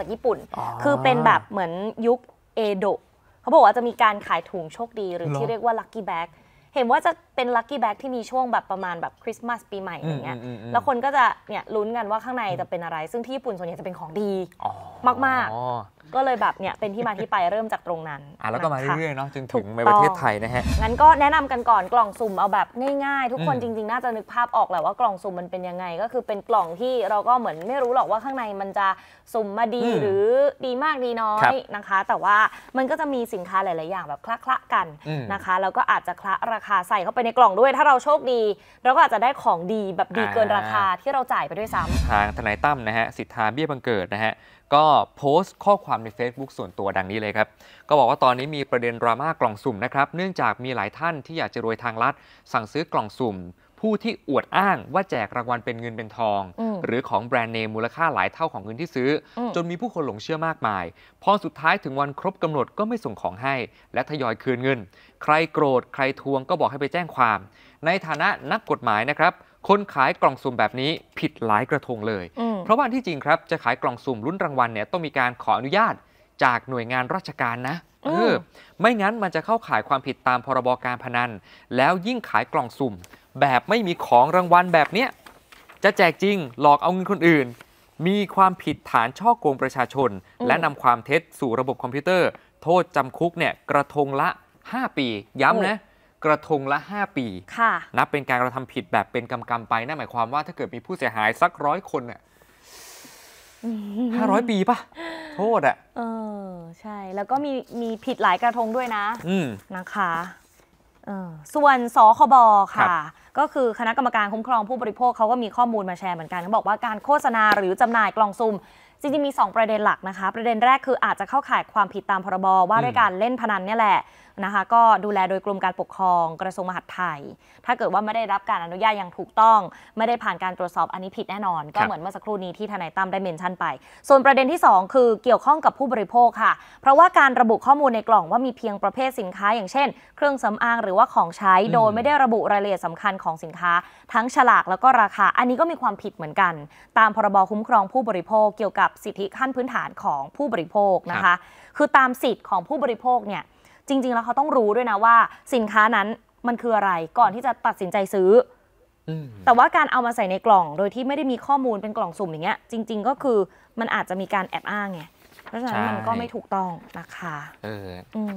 จากญี่ปุ่นคือเป็นแบบเหมือนยุคเอโดะเขาบอกว่าจะมีการขายถุงโชคดีหรือที่เรียกว่าลัคกี้แบ็กเห็นว่าจะเป็นลัคกี้แบ็กที่มีช่วงแบบประมาณแบบคริสต์มาสปีใหม่อะไรเงี้ยแล้วคนก็จะเนี่ยลุ้นกันว่าข้างในจะเป็นอะไร ซึ่งที่ญี่ปุ่นส่วนใหญ่จะเป็นของดีมาก ๆก็เลยแบบเนี่ยเป็นที่มาที่ไปเริ่มจากตรงนั้นอ่ะแล้วก็มาเรื่อยๆเนาะจงถึงในประเทศไทยนะฮะงั้นก็แนะนำกันก่อนกล่องสุ่มเอาแบบง่ายๆทุกคนจริงๆ น่าจะนึกภาพออกแหละว่ากล่องสุ่มมันเป็นยังไง ก็คือเป็นกล่องที่เราก็เหมือนไม่รู้หรอกว่าข้างในมันจะสุ่มมาดีหรือดีมากดีน้อยนะคะ แต่ว่ามันก็จะมีสินค้าหลายๆอย่าง แบบคละคละกันนะคะแล้วก็อาจจะคละราคาใส่เข้าไปในกล่องด้วยถ้าเราโชคดีเราก็อาจจะได้ของดีแบบดีเกินราคาที่เราจ่ายไปด้วยซ้ำทางทนายตั้มนะฮะสิทธาเบี้ยบังเกิดนะฮะก็โพสต์ข้อความใน Facebook ส่วนตัวดังนี้เลยครับก็บอกว่าตอนนี้มีประเด็นดราม่ากล่องสุ่มนะครับ เนื่องจากมีหลายท่านที่อยากจะรวยทางลัด สั่งซื้อกล่องสุ่มผู้ที่อวดอ้างว่าแจกรางวัลเป็นเงินเป็นทอง หรือของแบรนด์เนมมูลค่าหลายเท่าของเงินที่ซื้อ จนมีผู้คนหลงเชื่อมากมายพอสุดท้ายถึงวันครบกำหนดก็ไม่ส่งของให้ และทยอยคืนเงิน ใครโกรธใครทวงก็บอกให้ไปแจ้งความ ในฐานะนักกฎหมายนะครับคนขายกล่องสุ่มแบบนี้ผิดหลายกระทงเลย เพราะว่าที่จริงครับจะขายกล่องสุ่มลุ่นรางวัลเนี่ยต้องมีการขออนุญาตจากหน่วยงานราชการนะออไม่งั้นมันจะเข้าข่ายความผิดตามพรบการพนัน แล้วยิ่งขายกล่องสุ่ม แบบไม่มีของรางวัลแบบเนี้ยจะแจกจริงหลอกเอาเงินคนอื่น มีความผิดฐานช่อโกงประชาชน และนำความเท็จสู่ระบบคอมพิวเตอร์ โทษจำคุกเนี่ยกระทงละ 5 ปี ย้ำนะกระทงละ 5 ปีนับเป็นการกระทำผิดแบบเป็นกรกมไปนั่นหมายความว่าถ้าเกิดมีผู้เสียหายสักร้อยคนเนี่ยห้าร้อยปีปะโทษอ่ะ เออ ใช่ แล้วก็มีมีผิดหลายกระทงด้วยนะนะคะ เออส่วนสคบค่ะก็คือคณะกรรมการคุ้มครองผู้บริโภคเขาก็มีข้อมูลมาแชร์เหมือนกันเขาบอกว่าการโฆษณาหรือจำหน่ายกล่องซุ่มจริงๆ มี 2 ประเด็นหลักนะคะ ประเด็นแรกคืออาจจะเข้าข่ายความผิดตามพรบว่าด้วยการเล่นพนันนี่แหละนะคะก็ดูแลโดยกรมการปกครองกระทรวงมหาดไทย ถ้าเกิดว่าไม่ได้รับการอนุญาตอย่างถูกต้องไม่ได้ผ่านการตรวจสอบอันนี้ผิดแน่นอน ก็เหมือนเมื่อสักครู่นี้ที่ทนายตั้มได้เมนชั่นไป ส่วนประเด็นที่ 2 คือเกี่ยวข้องกับผู้บริโภคค่ะเพราะว่าการระบุข้อมูลในกล่องว่ามีเพียงประเภทสินค้าอย่างเช่น เครื่องสำอางหรือว่าของใช้โดยไม่ได้ระบุรายละเอียดสำคัญของสินค้าทั้งฉลากแล้วก็ราคา อันนี้ก็มีความผิดเหมือนกัน ตามพรบคุ้มครองผู้บริโภคเกี่ยวกับสิทธิขั้นพื้นฐานของผู้บริโภคนะคะ คือตามสิทธิ์ของผู้บริโภคเนี่ยจริงๆแล้วเขาต้องรู้ด้วยนะว่าสินค้านั้นมันคืออะไรก่อนที่จะตัดสินใจซื้อแต่ว่าการเอามาใส่ในกล่องโดยที่ไม่ได้มีข้อมูลเป็นกล่องสุ่มอย่างเงี้ยจริงๆก็คือมันอาจจะมีการแอบอ้างไงเพราะฉะนั้นมันก็ไม่ถูกต้องนะคะเออ